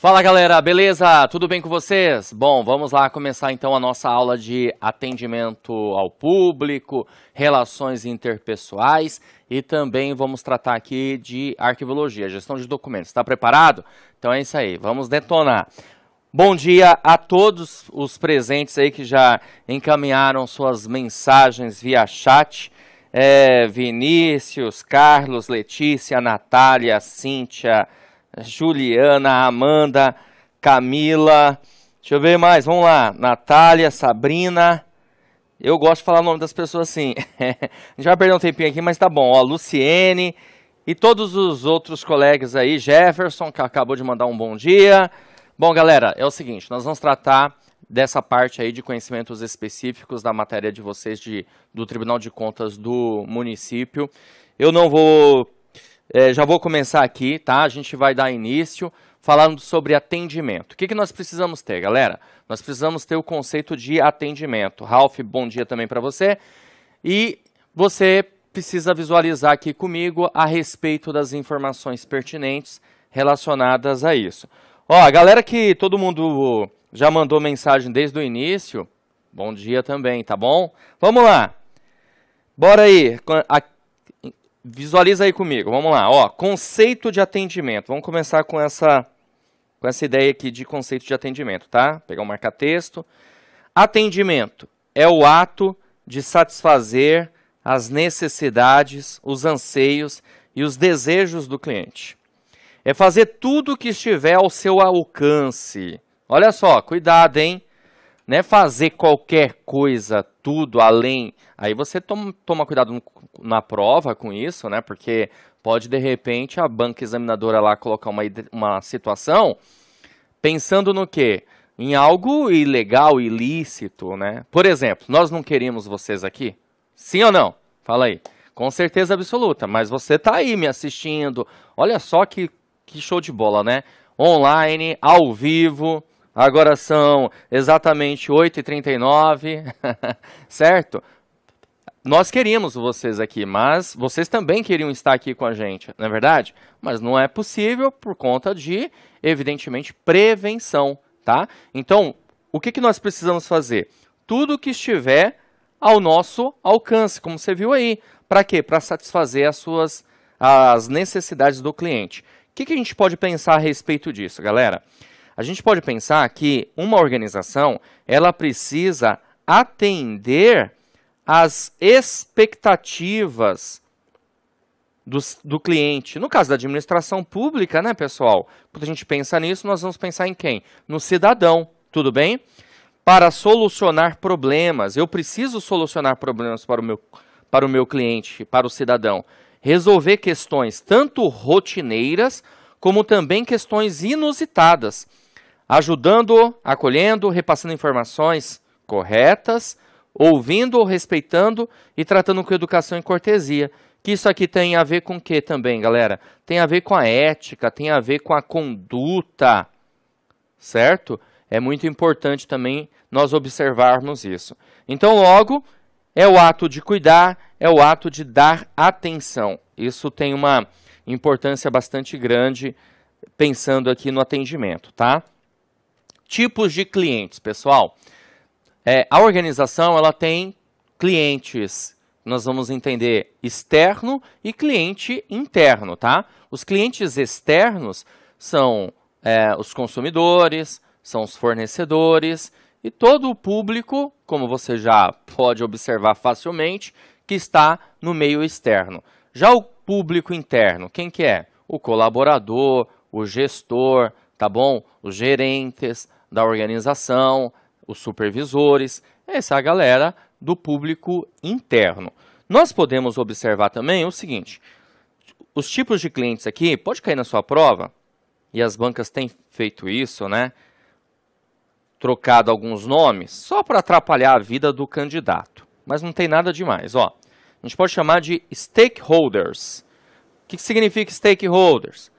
Fala galera, beleza? Tudo bem com vocês? Bom, vamos lá começar então a nossa aula de atendimento ao público, relações interpessoais e também vamos tratar aqui de arquivologia, gestão de documentos. Está preparado? Então é isso aí, vamos detonar. Bom dia a todos os presentes aí que já encaminharam suas mensagens via chat. É, Vinícius, Carlos, Letícia, Natália, Cíntia, Juliana, Amanda, Camila. Deixa eu ver mais, vamos lá. Natália, Sabrina. Eu gosto de falar o nome das pessoas assim. a gente vai perder um tempinho aqui, mas tá bom. Ó, Luciene e todos os outros colegas aí. Jefferson, que acabou de mandar um bom dia. Bom, galera, é o seguinte: nós vamos tratar dessa parte aí de conhecimentos específicos da matéria de vocês de, do Tribunal de Contas do município. Eu não vou é, já vou começar aqui, tá? A gente vai dar início falando sobre atendimento. O que, que nós precisamos ter, galera? Nós precisamos ter o conceito de atendimento. Ralph, bom dia também para você. E você precisa visualizar aqui comigo a respeito das informações pertinentes relacionadas a isso. Ó, a galera que todo mundo já mandou mensagem desde o início, bom dia também, tá bom? Vamos lá. Bora aí visualiza aí comigo. Vamos lá, ó, conceito de atendimento. Vamos começar com essa com essa ideia aqui de conceito de atendimento, tá? Pegar um marca-texto. Atendimento é o ato de satisfazer as necessidades, os anseios e os desejos do cliente. É fazer tudo o que estiver ao seu alcance. Olha só, cuidado, hein? né fazer qualquer coisa, tudo além. Aí você toma, toma cuidado na prova com isso, né? Porque pode, de repente, a banca examinadora lá colocar uma, uma situação pensando no quê? Em algo ilegal, ilícito, né? Por exemplo, nós não queríamos vocês aqui? Sim ou não? Fala aí. Com certeza absoluta, mas você tá aí me assistindo. Olha só que, que show de bola, né? Online, ao vivo, Agora são exatamente 8h39, certo? Nós queríamos vocês aqui, mas vocês também queriam estar aqui com a gente, não é verdade? Mas não é possível por conta de, evidentemente, prevenção, tá? Então, o que, que nós precisamos fazer? Tudo que estiver ao nosso alcance, como você viu aí. Para quê? Para satisfazer as suas as necessidades do cliente. O que, que a gente pode pensar a respeito disso, galera? A gente pode pensar que uma organização ela precisa atender às expectativas do, do, cliente. No caso da administração pública, né, pessoal? Quando a gente pensa nisso, nós vamos pensar em quem? No cidadão, tudo bem? Para solucionar problemas, eu preciso solucionar problemas para o meu, para o meu cliente, para o cidadão. Resolver questões tanto rotineiras, como também questões inusitadas ajudando, acolhendo, repassando informações corretas, ouvindo respeitando e tratando com educação e cortesia. Que isso aqui tem a ver com o que também, galera? Tem a ver com a ética, tem a ver com a conduta, certo? É muito importante também nós observarmos isso. Então, logo, é o ato de cuidar, é o ato de dar atenção. Isso tem uma importância bastante grande pensando aqui no atendimento, tá? tipos de clientes, pessoal. É, a organização ela tem clientes, nós vamos entender externo e cliente interno, tá? Os clientes externos são é, os consumidores, são os fornecedores e todo o público, como você já pode observar facilmente, que está no meio externo. Já o público interno, quem que é? O colaborador, o gestor, tá bom? Os gerentes, da organização, os supervisores, essa é a galera do público interno. Nós podemos observar também o seguinte: os tipos de clientes aqui, pode cair na sua prova, e as bancas têm feito isso, né? Trocado alguns nomes só para atrapalhar a vida do candidato. Mas não tem nada demais, ó. A gente pode chamar de stakeholders. O que, que significa stakeholders?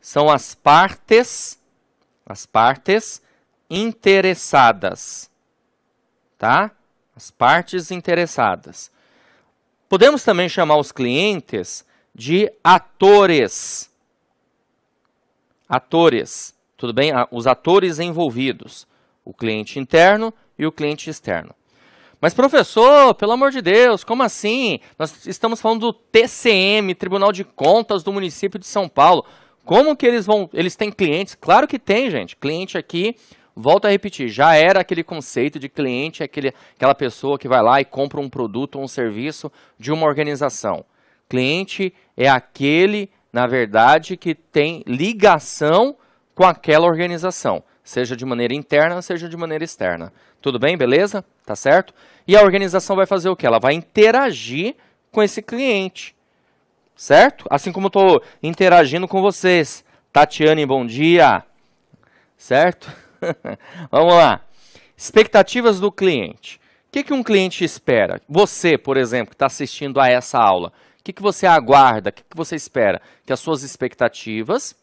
São as partes, as partes interessadas, tá? As partes interessadas. Podemos também chamar os clientes de atores. Atores, tudo bem? Ah, os atores envolvidos, o cliente interno e o cliente externo. Mas, professor, pelo amor de Deus, como assim? Nós estamos falando do TCM, Tribunal de Contas do município de São Paulo. Como que eles vão. Eles têm clientes? Claro que tem, gente. Cliente aqui Volto a repetir, já era aquele conceito de cliente, aquele, aquela pessoa que vai lá e compra um produto ou um serviço de uma organização. Cliente é aquele, na verdade, que tem ligação com aquela organização, seja de maneira interna, seja de maneira externa. Tudo bem, beleza? Tá certo? E a organização vai fazer o que? Ela vai interagir com esse cliente, certo? Assim como estou interagindo com vocês. Tatiane, bom dia, certo? Vamos lá. Expectativas do cliente. O que, que um cliente espera? Você, por exemplo, que está assistindo a essa aula, o que, que você aguarda? O que, que você espera? Que as suas expectativas,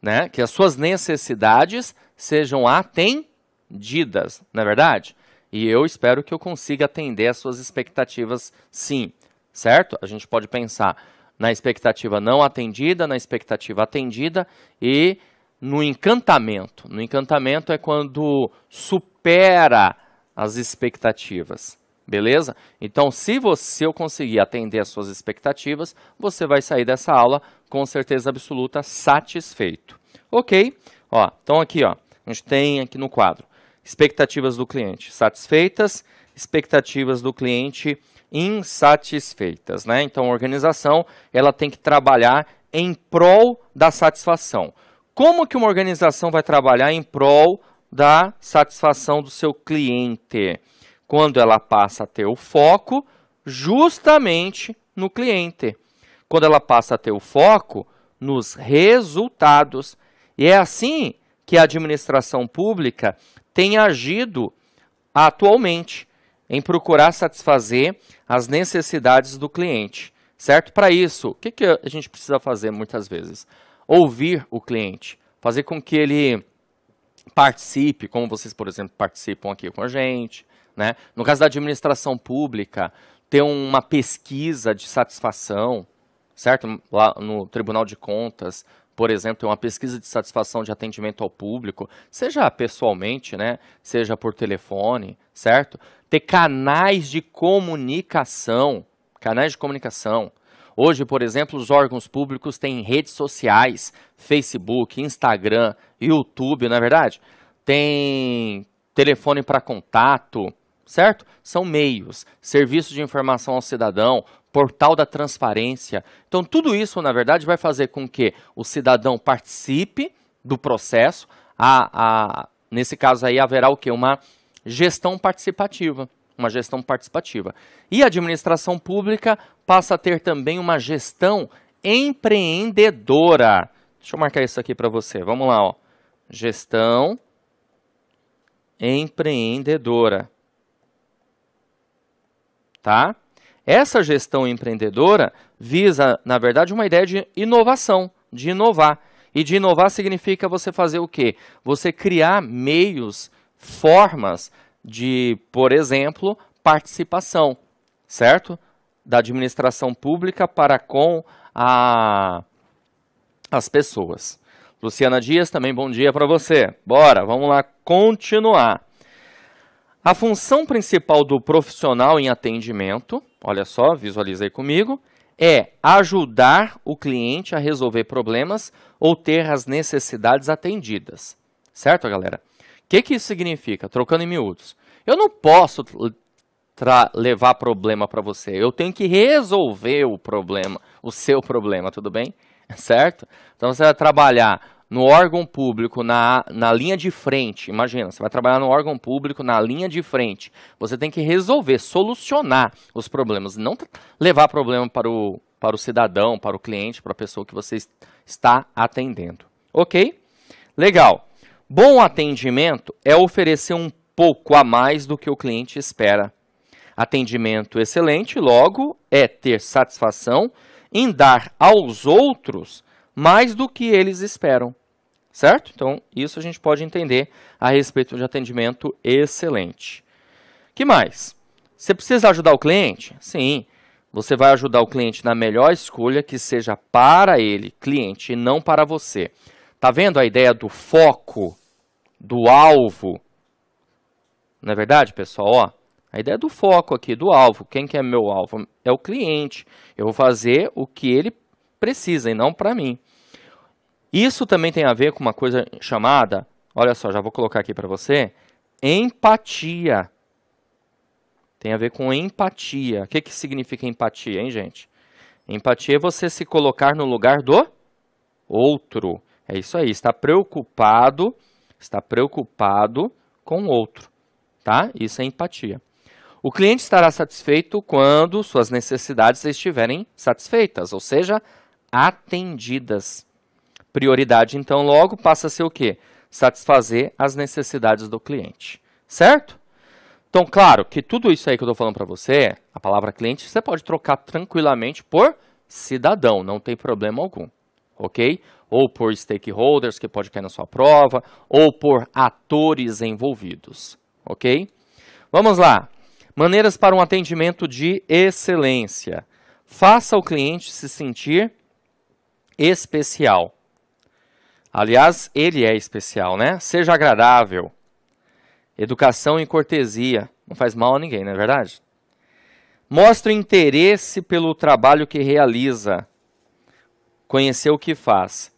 né, que as suas necessidades sejam atendidas, não é verdade? E eu espero que eu consiga atender as suas expectativas sim, certo? A gente pode pensar na expectativa não atendida, na expectativa atendida e no encantamento. No encantamento é quando supera as expectativas. Beleza? Então, se você eu conseguir atender às suas expectativas, você vai sair dessa aula com certeza absoluta satisfeito. OK? Ó, então aqui, ó, a gente tem aqui no quadro expectativas do cliente satisfeitas, expectativas do cliente insatisfeitas, né? Então, a organização, ela tem que trabalhar em prol da satisfação. Como que uma organização vai trabalhar em prol da satisfação do seu cliente? Quando ela passa a ter o foco justamente no cliente. Quando ela passa a ter o foco nos resultados. E é assim que a administração pública tem agido atualmente em procurar satisfazer as necessidades do cliente, certo? Para isso, o que, que a gente precisa fazer muitas vezes? ouvir o cliente, fazer com que ele participe, como vocês, por exemplo, participam aqui com a gente. Né? No caso da administração pública, ter uma pesquisa de satisfação, certo? Lá no Tribunal de Contas, por exemplo, tem uma pesquisa de satisfação de atendimento ao público, seja pessoalmente, né? seja por telefone, certo? Ter canais de comunicação, canais de comunicação, Hoje, por exemplo, os órgãos públicos têm redes sociais, Facebook, Instagram, YouTube, na é verdade? Tem telefone para contato, certo? São meios, serviços de informação ao cidadão, portal da transparência. Então, tudo isso, na verdade, vai fazer com que o cidadão participe do processo. A, a, nesse caso aí, haverá o quê? Uma gestão participativa uma gestão participativa. E a administração pública passa a ter também uma gestão empreendedora. Deixa eu marcar isso aqui para você. Vamos lá, ó. Gestão empreendedora. Tá? Essa gestão empreendedora visa, na verdade, uma ideia de inovação, de inovar. E de inovar significa você fazer o quê? Você criar meios, formas de, por exemplo, participação, certo? Da administração pública para com a, as pessoas. Luciana Dias, também bom dia para você. Bora, vamos lá continuar. A função principal do profissional em atendimento, olha só, visualizei aí comigo, é ajudar o cliente a resolver problemas ou ter as necessidades atendidas. Certo, galera? que, que isso significa? Trocando em miúdos. Eu não posso levar problema para você. Eu tenho que resolver o problema, o seu problema, tudo bem? Certo? Então você vai trabalhar no órgão público, na, na linha de frente. Imagina, você vai trabalhar no órgão público, na linha de frente. Você tem que resolver, solucionar os problemas, não levar problema para o, para o cidadão, para o cliente, para a pessoa que você está atendendo. Ok? Legal. Bom atendimento é oferecer um pouco a mais do que o cliente espera. Atendimento excelente, logo, é ter satisfação em dar aos outros mais do que eles esperam. Certo? Então, isso a gente pode entender a respeito de atendimento excelente. que mais? Você precisa ajudar o cliente? Sim. Você vai ajudar o cliente na melhor escolha que seja para ele, cliente, e não para você. Tá vendo a ideia do foco, do alvo? Não é verdade, pessoal? Ó, a ideia do foco aqui, do alvo. Quem que é meu alvo? É o cliente. Eu vou fazer o que ele precisa e não para mim. Isso também tem a ver com uma coisa chamada, olha só, já vou colocar aqui para você, empatia. Tem a ver com empatia. O que, que significa empatia, hein, gente? Empatia é você se colocar no lugar do outro. É isso aí, está preocupado, está preocupado com o outro, tá? Isso é empatia. O cliente estará satisfeito quando suas necessidades estiverem satisfeitas, ou seja, atendidas. Prioridade, então, logo passa a ser o quê? Satisfazer as necessidades do cliente, certo? Então, claro que tudo isso aí que eu estou falando para você, a palavra cliente, você pode trocar tranquilamente por cidadão, não tem problema algum ok? Ou por stakeholders que pode cair na sua prova, ou por atores envolvidos, ok? Vamos lá. Maneiras para um atendimento de excelência. Faça o cliente se sentir especial. Aliás, ele é especial, né? Seja agradável. Educação e cortesia. Não faz mal a ninguém, não é verdade? Mostre interesse pelo trabalho que realiza. Conhecer o que faz.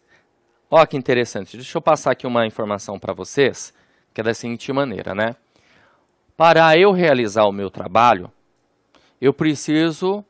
Olha que interessante. Deixa eu passar aqui uma informação para vocês, que é da seguinte maneira, né? Para eu realizar o meu trabalho, eu preciso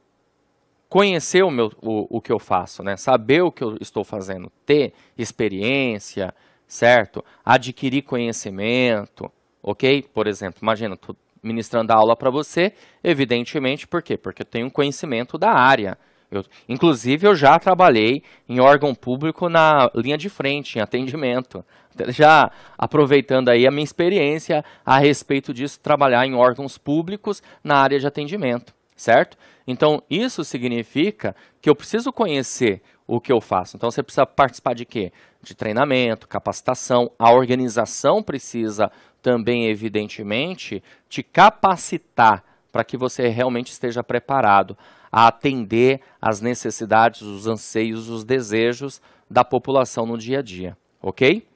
conhecer o, meu, o, o que eu faço, né? Saber o que eu estou fazendo, ter experiência, certo? Adquirir conhecimento, ok? Por exemplo, imagina, estou ministrando a aula para você, evidentemente, por quê? Porque eu tenho conhecimento da área, eu, inclusive, eu já trabalhei em órgão público na linha de frente, em atendimento. Já aproveitando aí a minha experiência a respeito disso, trabalhar em órgãos públicos na área de atendimento, certo? Então, isso significa que eu preciso conhecer o que eu faço. Então, você precisa participar de quê? De treinamento, capacitação. A organização precisa também, evidentemente, te capacitar para que você realmente esteja preparado a atender às necessidades, os anseios, os desejos da população no dia a dia, ok?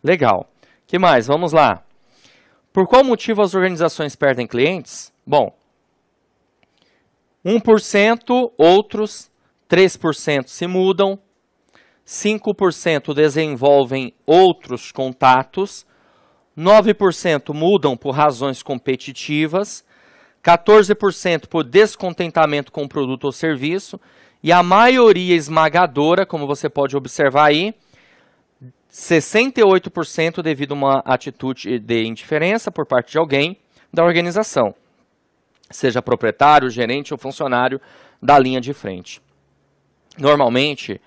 Legal. Que mais? Vamos lá. Por qual motivo as organizações perdem clientes? Bom, 1%, outros 3% se mudam, 5% desenvolvem outros contatos, 9% mudam por razões competitivas 14% por descontentamento com o produto ou serviço, e a maioria esmagadora, como você pode observar aí, 68% devido a uma atitude de indiferença por parte de alguém da organização, seja proprietário, gerente ou funcionário da linha de frente. Normalmente,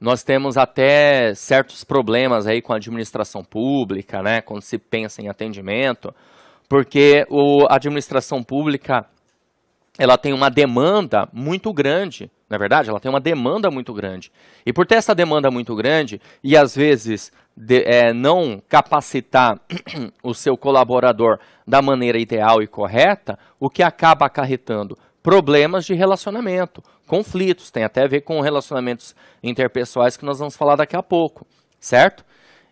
nós temos até certos problemas aí com a administração pública, né, quando se pensa em atendimento, porque o, a administração pública ela tem uma demanda muito grande, na é verdade, ela tem uma demanda muito grande. E por ter essa demanda muito grande e às vezes de, é, não capacitar o seu colaborador da maneira ideal e correta, o que acaba acarretando problemas de relacionamento, conflitos, tem até a ver com relacionamentos interpessoais que nós vamos falar daqui a pouco, certo?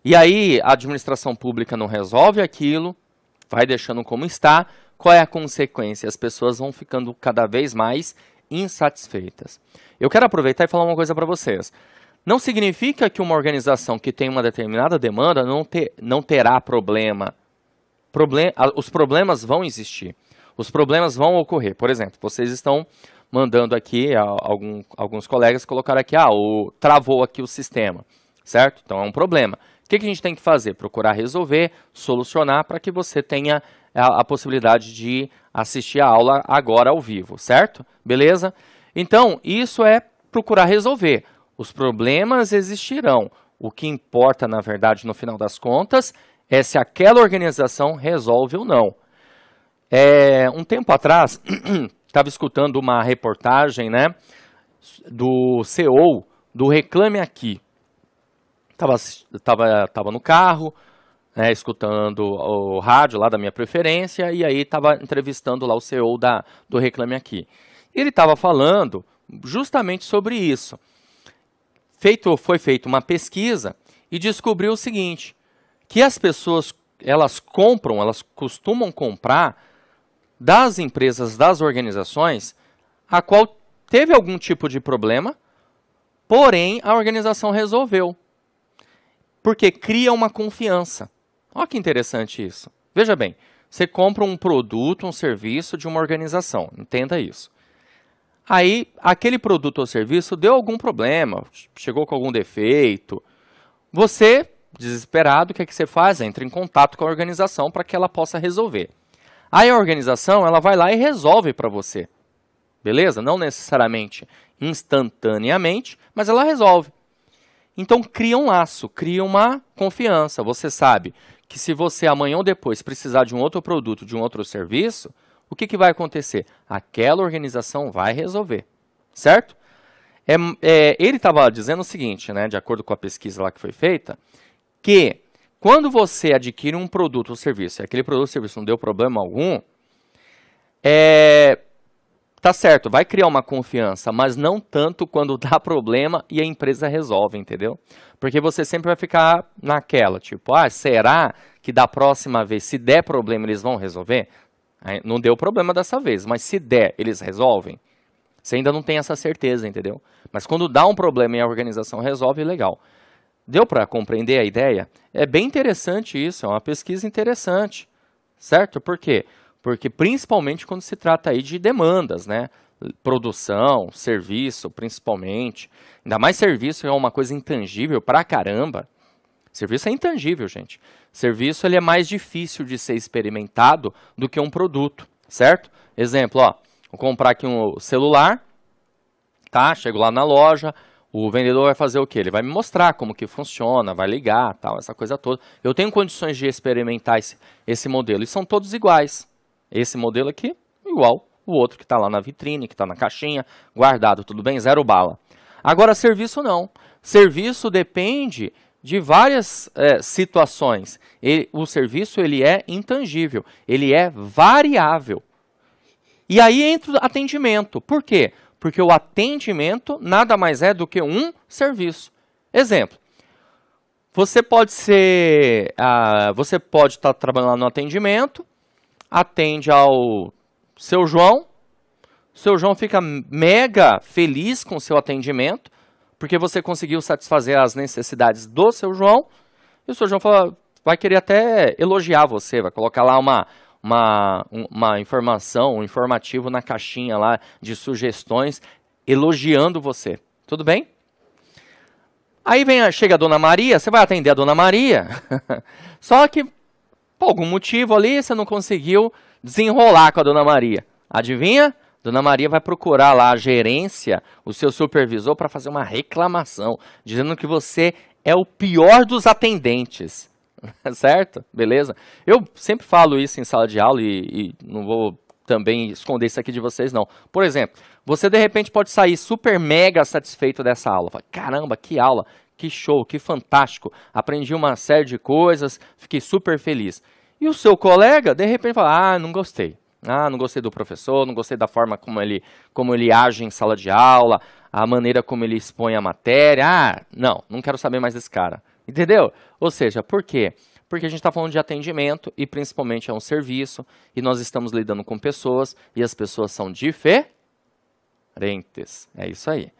E aí a administração pública não resolve aquilo, vai deixando como está, qual é a consequência? As pessoas vão ficando cada vez mais insatisfeitas. Eu quero aproveitar e falar uma coisa para vocês. Não significa que uma organização que tem uma determinada demanda não, ter, não terá problema. Problem, os problemas vão existir. Os problemas vão ocorrer. Por exemplo, vocês estão mandando aqui, algum, alguns colegas colocaram aqui, ah, o, travou aqui o sistema, certo? Então é um problema. O que, que a gente tem que fazer? Procurar resolver, solucionar para que você tenha a, a possibilidade de assistir a aula agora ao vivo, certo? Beleza? Então, isso é procurar resolver. Os problemas existirão. O que importa, na verdade, no final das contas, é se aquela organização resolve ou não. É, um tempo atrás, estava escutando uma reportagem né, do CEO do Reclame Aqui. Tava, tava, tava no carro, né, escutando o rádio lá da minha preferência, e aí tava entrevistando lá o CEO da, do Reclame Aqui. Ele estava falando justamente sobre isso. Feito, foi feita uma pesquisa e descobriu o seguinte, que as pessoas, elas compram, elas costumam comprar das empresas, das organizações, a qual teve algum tipo de problema, porém a organização resolveu. Porque cria uma confiança. Olha que interessante isso. Veja bem, você compra um produto, um serviço de uma organização, entenda isso. Aí, aquele produto ou serviço deu algum problema, chegou com algum defeito. Você, desesperado, o que, é que você faz? Entra em contato com a organização para que ela possa resolver. Aí a organização ela vai lá e resolve para você. Beleza? Não necessariamente instantaneamente, mas ela resolve. Então cria um laço, cria uma confiança. Você sabe que se você amanhã ou depois precisar de um outro produto, de um outro serviço, o que, que vai acontecer? Aquela organização vai resolver, certo? É, é, ele estava dizendo o seguinte, né, de acordo com a pesquisa lá que foi feita, que quando você adquire um produto ou serviço, e aquele produto ou serviço não deu problema algum, é, tá certo, vai criar uma confiança, mas não tanto quando dá problema e a empresa resolve, entendeu? Porque você sempre vai ficar naquela, tipo, ah, será que da próxima vez, se der problema, eles vão resolver? Não deu problema dessa vez, mas se der, eles resolvem? Você ainda não tem essa certeza, entendeu? Mas quando dá um problema e a organização resolve, legal. Deu para compreender a ideia? É bem interessante isso, é uma pesquisa interessante, certo? Por quê? Porque porque principalmente quando se trata aí de demandas, né? Produção, serviço, principalmente. Ainda mais serviço é uma coisa intangível pra caramba. Serviço é intangível, gente. Serviço ele é mais difícil de ser experimentado do que um produto, certo? Exemplo, ó, vou comprar aqui um celular, tá? Chego lá na loja, o vendedor vai fazer o que? Ele vai me mostrar como que funciona, vai ligar, tal, essa coisa toda. Eu tenho condições de experimentar esse, esse modelo e são todos iguais. Esse modelo aqui, igual o outro que está lá na vitrine, que está na caixinha, guardado, tudo bem? Zero bala. Agora, serviço não. Serviço depende de várias é, situações. Ele, o serviço ele é intangível, ele é variável. E aí entra o atendimento. Por quê? Porque o atendimento nada mais é do que um serviço. Exemplo. Você pode ser, ah, você pode estar tá trabalhando no atendimento, atende ao seu João. Seu João fica mega feliz com seu atendimento, porque você conseguiu satisfazer as necessidades do seu João. E o seu João fala, vai querer até elogiar você, vai colocar lá uma, uma, uma informação, um informativo na caixinha lá de sugestões, elogiando você. Tudo bem? Aí vem, chega a Dona Maria, você vai atender a Dona Maria. Só que por algum motivo ali, você não conseguiu desenrolar com a dona Maria. Adivinha? Dona Maria vai procurar lá a gerência, o seu supervisor, para fazer uma reclamação, dizendo que você é o pior dos atendentes. certo? Beleza? Eu sempre falo isso em sala de aula e, e não vou também esconder isso aqui de vocês, não. Por exemplo, você de repente pode sair super mega satisfeito dessa aula. Fala, Caramba, que aula! que show, que fantástico, aprendi uma série de coisas, fiquei super feliz. E o seu colega, de repente, fala: Ah, não gostei. Ah, não gostei do professor, não gostei da forma como ele, como ele age em sala de aula, a maneira como ele expõe a matéria. Ah, não, não quero saber mais desse cara. Entendeu? Ou seja, por quê? Porque a gente está falando de atendimento e principalmente é um serviço e nós estamos lidando com pessoas e as pessoas são diferentes. É isso aí.